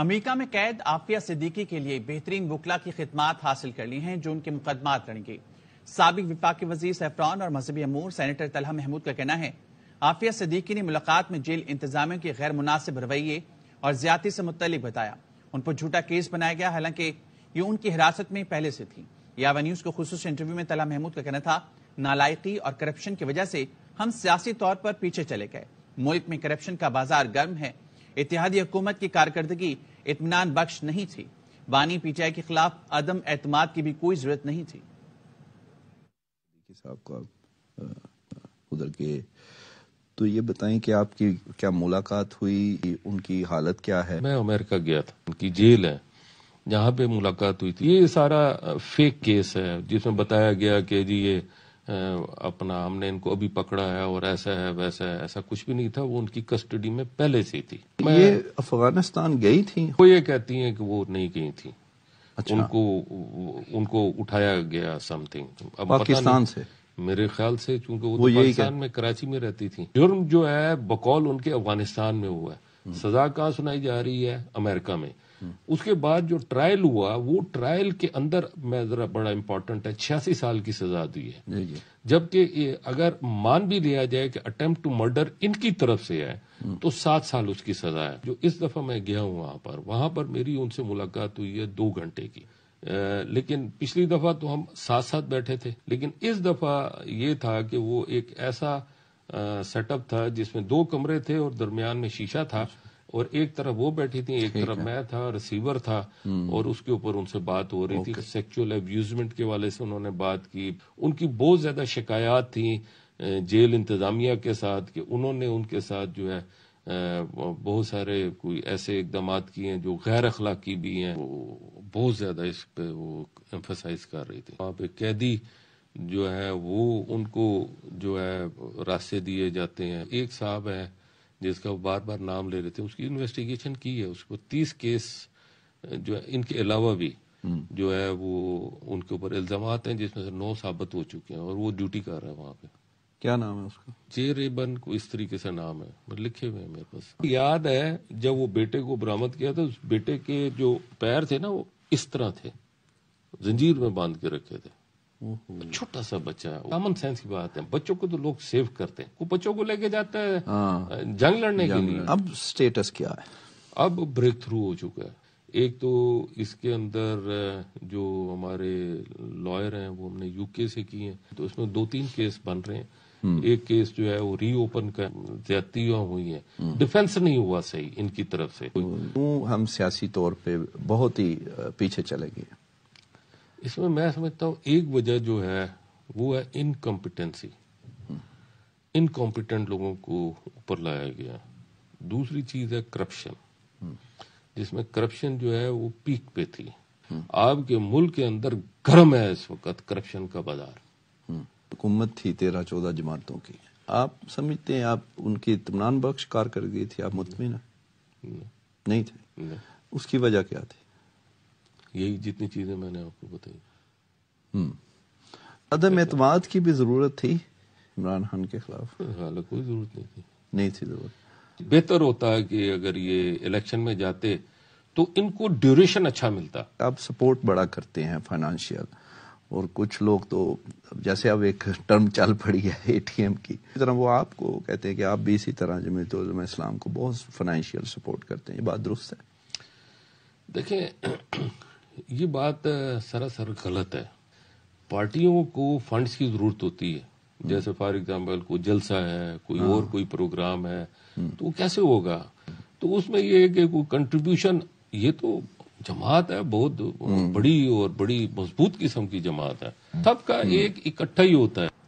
America में कैद आफिया सिद्दीकी के लिए बेहतरीन वकला की खिदमत हासिल कर ली हैं जो उनके मुकदमात लड़ेंगे सबक विपा के वजीर सैफरान और मजहबी अमूर सैनेटर तलहा महमूद का कहना है आफिया सिद्दीकी ने मुलाकात में जेल इंतजामियों के गैर मुनासिब रवैये और ज्यादा से मुतलिक बताया उन पर झूठा केस बनाया गया हालांकि ये उनकी हिरासत में पहले से थी यावा न्यूज को खसूस इंटरव्यू में तला महमूद का कहना था नालायकी और करप्शन की वजह से हम सियासी तौर पर पीछे चले गए मुल्क में करप्शन का बाजार गर्म है इतिहादी हुकूमत की कारकर्दगी इतमान बख्श नहीं थी बानी पीटीआई के खिलाफ अदम एतम की भी कोई जरूरत नहीं थी उधर के तो ये बताएं कि आपकी क्या मुलाकात हुई उनकी हालत क्या है मैं अमेरिका गया था उनकी जेल है जहाँ पे मुलाकात हुई थी ये सारा फेक केस है जिसमें बताया गया कि जी ये अपना हमने इनको अभी पकड़ा है और ऐसा है वैसा है ऐसा कुछ भी नहीं था वो उनकी कस्टडी में पहले से थी ये अफगानिस्तान गई थी वो ये कहती हैं कि वो नहीं गई थी अच्छा। उनको उनको उठाया गया समथिंग अब पाकिस्तान से मेरे ख्याल से चूंकि वो, वो तो पाकिस्तान में कराची में रहती थी जुर्म जो है बकौल उनके अफगानिस्तान में हुआ है सजा कहा सुनाई जा रही है अमेरिका में उसके बाद जो ट्रायल हुआ वो ट्रायल के अंदर मैं जरा बड़ा इंपॉर्टेंट है छियासी साल की सजा दी है जबकि अगर मान भी लिया जाए कि अटेम्प्ट टू मर्डर इनकी तरफ से है तो सात साल उसकी सजा है जो इस दफा मैं गया हूँ वहां पर वहां पर मेरी उनसे मुलाकात हुई है दो घंटे की लेकिन पिछली दफा तो हम साथ साथ बैठे थे लेकिन इस दफा ये था कि वो एक ऐसा सेटअप था जिसमें दो कमरे थे और दरमियान में शीशा था और एक तरफ वो बैठी थी एक तरफ मैं था रिसीवर था हम्म। और उसके ऊपर उनसे बात हो रही थी सेक्सुअल एब्यूजमेंट के वाले से उन्होंने बात की उनकी बहुत ज्यादा शिकायत थी जेल इंतजामिया के साथ कि उन्होंने उनके साथ जो है बहुत सारे कोई ऐसे इकदाम किए हैं जो गैर अखलाकी भी हैं वो बहुत ज्यादा इस पे वो एम्फोसाइज कर रही थी वहाँ पे कैदी जो है वो उनको जो है रास्ते दिए जाते हैं एक साहब है जिसका बार बार नाम ले रहे थे उसकी इन्वेस्टिगेशन की है उसको तीस केस जो है इनके अलावा भी हम्म। जो है वो उनके ऊपर इल्जाम हैं जिसमें से नौ साबित हो चुके हैं और वो ड्यूटी कर रहे हैं वहां पे क्या नाम है उसका जे रेबन को इस तरीके से नाम है लिखे हुए हैं मेरे पास याद है जब वो बेटे को बरामद किया था उस बेटे के जो पैर थे ना वो इस तरह थे जंजीर में बांध के रखे थे हम्म। छोटा सा बच्चा कॉमन सेंस की बात है बच्चों को तो लोग सेव करते हैं वो बच्चों को लेके जाता है हाँ। जंग लड़ने के लिए अब स्टेटस क्या है अब ब्रेक थ्रू हो चुका है एक तो इसके अंदर जो हमारे लॉयर हैं वो हमने यूके से किए हैं तो उसमें दो तीन केस बन रहे हैं हम्म। एक केस जो है वो रीओपन कर ज्यादा हुई है डिफेंस हम्म। नहीं हुआ सही इनकी तरफ से तो हम सियासी तौर पे बहुत ही पीछे चले गए इसमें मैं समझता हूँ एक वजह जो है वो है इनकम्पिटेंसी इनकॉम्पिटेंट लोगों को ऊपर लाया गया दूसरी चीज है करप्शन जिसमें करप्शन जो है वो पीक पे थी आपके मुल्क के अंदर गर्म है इस वक्त करप्शन का बाजार हुकूमत थी तेरह चौदह जमातों की आप समझते हैं आप उनकी इतमान बख्श कार कर गई थी आप मुतमिन नहीं थे नहीं। उसकी वजह क्या थी यही जितनी चीजें मैंने आपको बताई हम्म। अदम एतमाद की भी जरूरत थी इमरान खान के खिलाफ हालांकि कोई जरूरत नहीं थी नहीं थी जरूरत बेहतर होता है कि अगर ये इलेक्शन में जाते तो इनको ड्यूरेशन अच्छा मिलता आप सपोर्ट बड़ा करते हैं फाइनेंशियल और कुछ लोग तो जैसे अब एक टर्म चल पड़ी है एटीएम की इस तरह वो आपको कहते हैं कि आप भी इसी तरह जमीत तो इस्लाम को बहुत फाइनेंशियल सपोर्ट करते हैं ये बात दुरुस्त है देखिये ये बात सरासर गलत है पार्टियों को फंड्स की जरूरत होती है हम्म। जैसे फॉर एग्जांपल कोई जलसा है कोई हाँ। और कोई प्रोग्राम है हम्म। तो कैसे होगा तो उसमें ये है कि कोई कंट्रीब्यूशन ये तो जमात है बहुत हम्म। बड़ी और बड़ी मजबूत किस्म की जमात है सबका एक इकट्ठा ही होता है